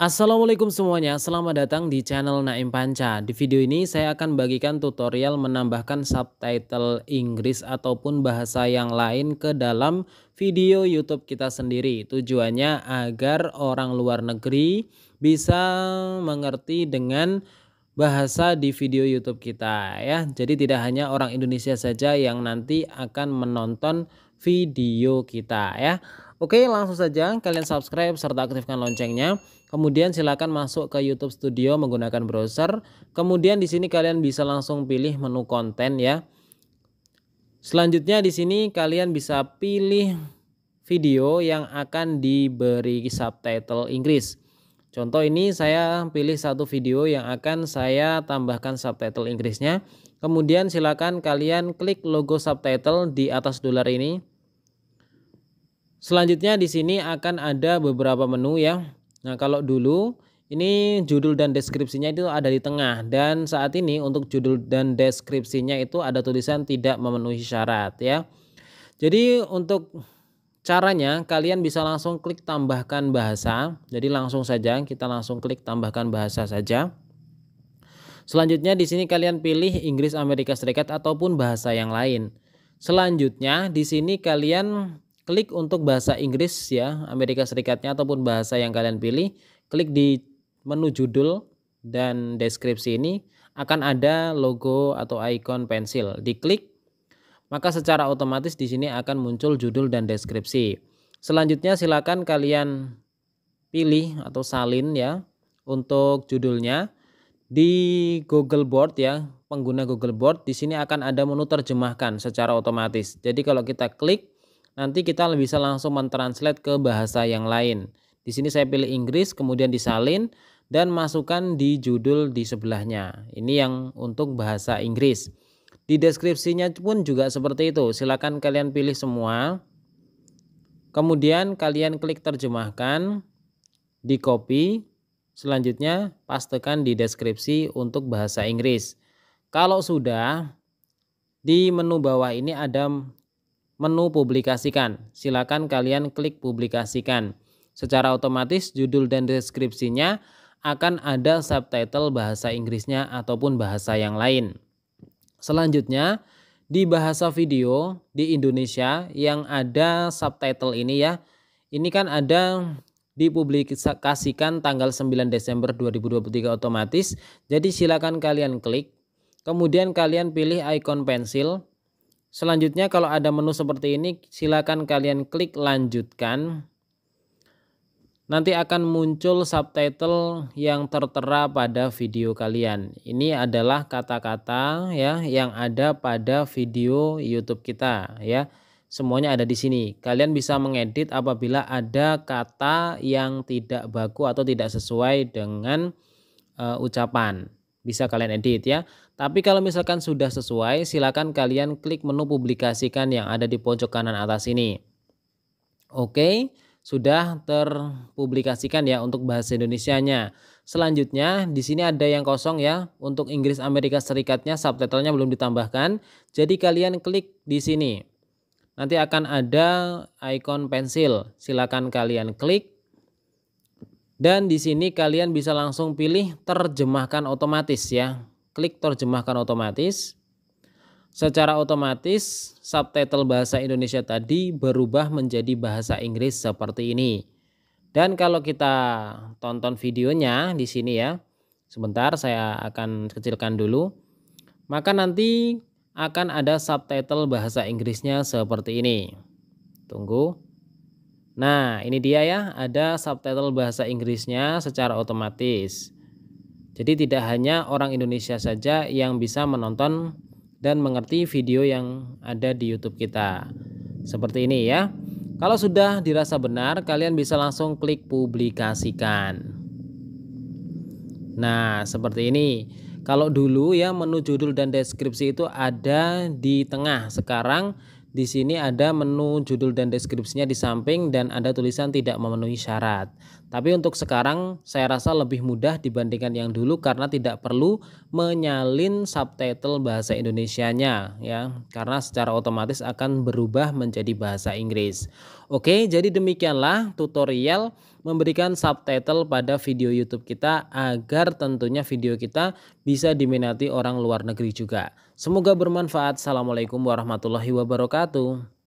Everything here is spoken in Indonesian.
Assalamualaikum semuanya, selamat datang di channel Naim Panca. Di video ini saya akan bagikan tutorial menambahkan subtitle Inggris ataupun bahasa yang lain ke dalam video YouTube kita sendiri. Tujuannya agar orang luar negeri bisa mengerti dengan bahasa di video YouTube kita ya. Jadi tidak hanya orang Indonesia saja yang nanti akan menonton video kita ya. Oke langsung saja kalian subscribe serta aktifkan loncengnya. Kemudian silakan masuk ke YouTube Studio menggunakan browser. Kemudian di sini kalian bisa langsung pilih menu konten ya. Selanjutnya di sini kalian bisa pilih video yang akan diberi subtitle Inggris. Contoh ini saya pilih satu video yang akan saya tambahkan subtitle Inggrisnya. Kemudian silakan kalian klik logo subtitle di atas dolar ini Selanjutnya di sini akan ada beberapa menu ya. Nah, kalau dulu ini judul dan deskripsinya itu ada di tengah dan saat ini untuk judul dan deskripsinya itu ada tulisan tidak memenuhi syarat ya. Jadi untuk caranya kalian bisa langsung klik tambahkan bahasa. Jadi langsung saja kita langsung klik tambahkan bahasa saja. Selanjutnya di sini kalian pilih Inggris Amerika Serikat ataupun bahasa yang lain. Selanjutnya di sini kalian Klik untuk bahasa Inggris ya, Amerika Serikatnya ataupun bahasa yang kalian pilih. Klik di menu judul dan deskripsi ini akan ada logo atau ikon pensil. Diklik, maka secara otomatis di sini akan muncul judul dan deskripsi. Selanjutnya silakan kalian pilih atau salin ya untuk judulnya di Google Board ya pengguna Google Board di sini akan ada menu terjemahkan secara otomatis. Jadi kalau kita klik nanti kita bisa langsung mentranslate ke bahasa yang lain. Di sini saya pilih Inggris, kemudian disalin dan masukkan di judul di sebelahnya. Ini yang untuk bahasa Inggris. Di deskripsinya pun juga seperti itu. Silakan kalian pilih semua. Kemudian kalian klik terjemahkan, di copy, selanjutnya pastekan di deskripsi untuk bahasa Inggris. Kalau sudah, di menu bawah ini ada menu publikasikan. Silakan kalian klik publikasikan. Secara otomatis judul dan deskripsinya akan ada subtitle bahasa Inggrisnya ataupun bahasa yang lain. Selanjutnya, di bahasa video di Indonesia yang ada subtitle ini ya. Ini kan ada dipublikasikan tanggal 9 Desember 2023 otomatis. Jadi silakan kalian klik. Kemudian kalian pilih ikon pensil Selanjutnya kalau ada menu seperti ini silakan kalian klik lanjutkan. Nanti akan muncul subtitle yang tertera pada video kalian. Ini adalah kata-kata ya yang ada pada video YouTube kita ya. Semuanya ada di sini. Kalian bisa mengedit apabila ada kata yang tidak baku atau tidak sesuai dengan uh, ucapan bisa kalian edit ya. Tapi kalau misalkan sudah sesuai, silakan kalian klik menu publikasikan yang ada di pojok kanan atas ini. Oke, sudah terpublikasikan ya untuk bahasa Indonesianya. Selanjutnya, di sini ada yang kosong ya untuk Inggris Amerika Serikatnya subtitlenya belum ditambahkan. Jadi kalian klik di sini. Nanti akan ada icon pensil. Silakan kalian klik dan di sini kalian bisa langsung pilih terjemahkan otomatis ya. Klik terjemahkan otomatis. Secara otomatis subtitle bahasa Indonesia tadi berubah menjadi bahasa Inggris seperti ini. Dan kalau kita tonton videonya di sini ya. Sebentar saya akan kecilkan dulu. Maka nanti akan ada subtitle bahasa Inggrisnya seperti ini. Tunggu. Nah, ini dia ya, ada subtitle bahasa Inggrisnya secara otomatis. Jadi tidak hanya orang Indonesia saja yang bisa menonton dan mengerti video yang ada di YouTube kita. Seperti ini ya. Kalau sudah dirasa benar, kalian bisa langsung klik publikasikan. Nah, seperti ini. Kalau dulu ya menu judul dan deskripsi itu ada di tengah, sekarang di sini ada menu judul dan deskripsinya di samping dan ada tulisan tidak memenuhi syarat. Tapi untuk sekarang saya rasa lebih mudah dibandingkan yang dulu karena tidak perlu menyalin subtitle bahasa Indonesianya ya. Karena secara otomatis akan berubah menjadi bahasa Inggris. Oke, jadi demikianlah tutorial memberikan subtitle pada video YouTube kita agar tentunya video kita bisa diminati orang luar negeri juga. Semoga bermanfaat. Assalamualaikum warahmatullahi wabarakatuh.